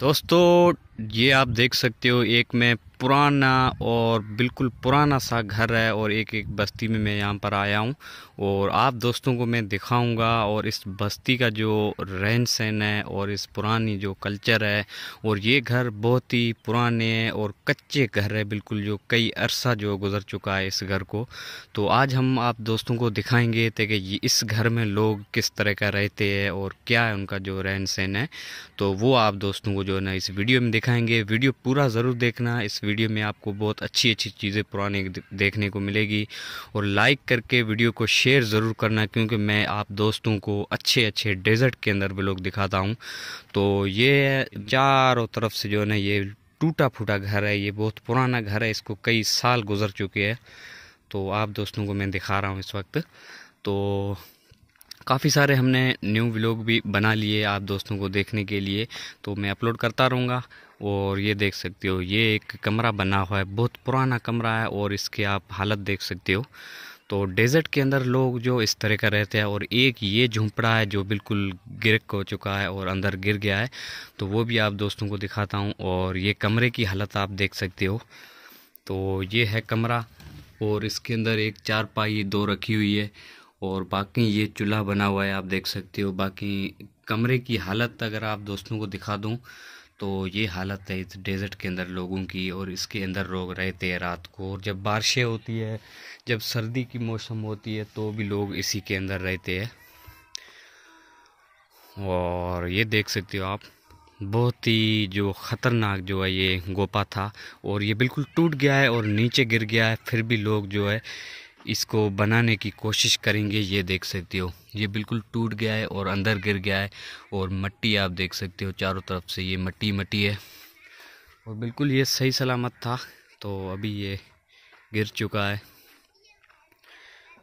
दोस्तों ये आप देख सकते हो एक में पुराना और बिल्कुल पुराना सा घर है और एक एक बस्ती में मैं यहाँ पर आया हूँ और आप दोस्तों को मैं दिखाऊंगा और इस बस्ती का जो रहन सहन है और इस पुरानी जो कल्चर है और ये घर बहुत ही पुराने और कच्चे घर है बिल्कुल जो कई अरसा जो गुज़र चुका है इस घर को तो आज हम आप दोस्तों को दिखाएंगे कि इस घर में लोग किस तरह का रहते हैं और क्या है उनका जो रहन सहन है तो वो आप दोस्तों को जो है ना इस वीडियो में दिखाएँ दिखाएंगे वीडियो पूरा ज़रूर देखना इस वीडियो में आपको बहुत अच्छी अच्छी चीज़ें पुराने देखने को मिलेगी और लाइक करके वीडियो को शेयर ज़रूर करना क्योंकि मैं आप दोस्तों को अच्छे अच्छे डेजर्ट के अंदर ब्लॉग दिखाता हूँ तो ये चारों तरफ से जो है ना ये टूटा फूटा घर है ये बहुत पुराना घर है इसको कई साल गुजर चुके हैं तो आप दोस्तों को मैं दिखा रहा हूँ इस वक्त तो काफ़ी सारे हमने न्यू व्लॉग भी बना लिए आप दोस्तों को देखने के लिए तो मैं अपलोड करता रहूँगा और ये देख सकते हो ये एक कमरा बना हुआ है बहुत पुराना कमरा है और इसकी आप हालत देख सकते हो तो डेजर्ट के अंदर लोग जो इस तरह का रहते हैं और एक ये झुंपड़ा है जो बिल्कुल गिर हो चुका है और अंदर गिर गया है तो वो भी आप दोस्तों को दिखाता हूँ और ये कमरे की हालत आप देख सकते हो तो ये है कमरा और इसके अंदर एक चार पाई दो रखी हुई है और बाकी ये चूल्हा बना हुआ है आप देख सकते हो बाकी कमरे की हालत अगर आप दोस्तों को दिखा दूँ तो ये हालत है इस डेज़र्ट के अंदर लोगों की और इसके अंदर लोग रहते हैं रात को और जब बारिशें होती है जब सर्दी की मौसम होती है तो भी लोग इसी के अंदर रहते हैं और ये देख सकते हो आप बहुत ही जो ख़तरनाक जो है ये गोपा था और ये बिल्कुल टूट गया है और नीचे गिर गया है फिर भी लोग जो है इसको बनाने की कोशिश करेंगे ये देख सकते हो ये बिल्कुल टूट गया है और अंदर गिर गया है और मट्टी आप देख सकते हो चारों तरफ से ये मट्टी मट्टी है और बिल्कुल ये सही सलामत था तो अभी ये गिर चुका है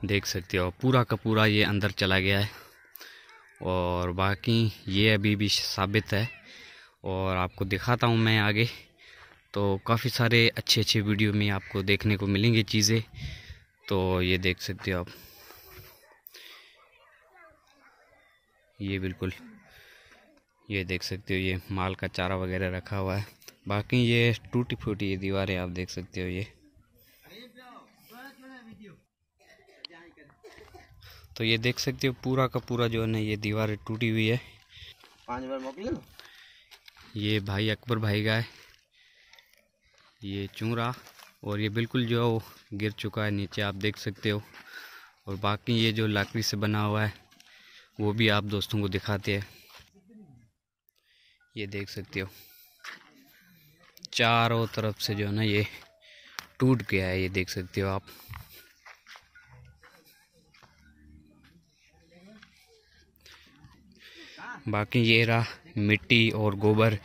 देख सकते हो पूरा का पूरा ये अंदर चला गया है और बाकी ये अभी भी साबित है और आपको दिखाता हूँ मैं आगे तो काफ़ी सारे अच्छे अच्छे वीडियो में आपको देखने को मिलेंगे चीज़ें तो ये देख सकते हो आप ये बिल्कुल ये देख सकते हो ये माल का चारा वगैरह रखा हुआ है बाकी ये टूटी फूटी ये दीवारें आप देख सकते हो ये तो ये देख सकते हो पूरा का पूरा जो है ना ये दीवारें टूटी हुई है पाँच बार ये भाई अकबर भाई का है ये चूरा और ये बिल्कुल जो है वो गिर चुका है नीचे आप देख सकते हो और बाकी ये जो लाकड़ी से बना हुआ है वो भी आप दोस्तों को दिखाते हैं ये देख सकते हो चारों तरफ से जो है ना ये टूट गया है ये देख सकते हो आप बाकी ये रहा मिट्टी और गोबर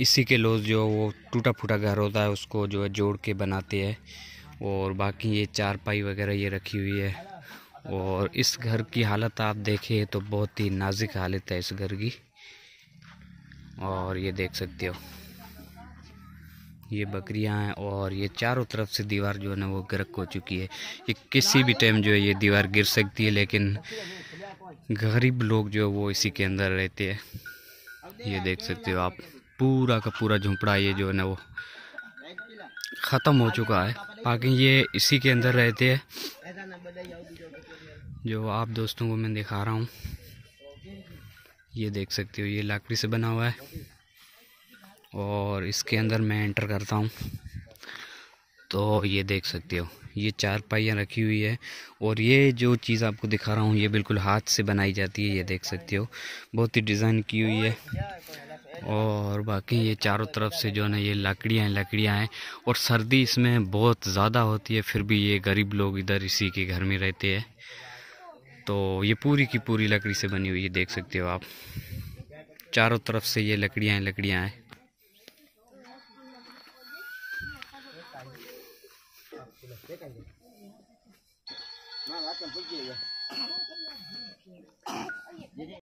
इसी के लोग जो वो टूटा फूटा घर होता है उसको जो है जोड़ के बनाते हैं और बाकी ये चारपाई वगैरह ये रखी हुई है और इस घर की हालत आप देखें तो बहुत ही नाजुक हालत है इस घर की और ये देख सकते हो ये बकरियां हैं और ये चारों तरफ से दीवार जो है ना वो गर्क हो चुकी है ये किसी भी टाइम जो है ये दीवार गिर सकती है लेकिन गरीब लोग जो है वो इसी के अंदर रहते हैं ये देख सकते हो आप पूरा का पूरा झोंपड़ा ये जो है ना वो ख़त्म हो चुका है बाकी ये इसी के अंदर रहते हैं जो आप दोस्तों को मैं दिखा रहा हूँ ये देख सकते हो ये लकड़ी से बना हुआ है और इसके अंदर मैं एंटर करता हूँ तो ये देख सकते हो ये चार पाइयाँ रखी हुई है और ये जो चीज़ आपको दिखा रहा हूँ ये बिल्कुल हाथ से बनाई जाती है ये देख सकते हो बहुत ही डिज़ाइन की हुई है और बाकी ये चारों तरफ से जो है ये लकड़ियाँ हैं लकड़ियाँ हैं और सर्दी इसमें बहुत ज़्यादा होती है फिर भी ये गरीब लोग इधर इसी के घर में रहते हैं तो ये पूरी की पूरी लकड़ी से बनी हुई है देख सकते हो आप चारों तरफ से ये लकड़ियाँ हैं लकड़ियाँ हैं ના રાખે પૂછી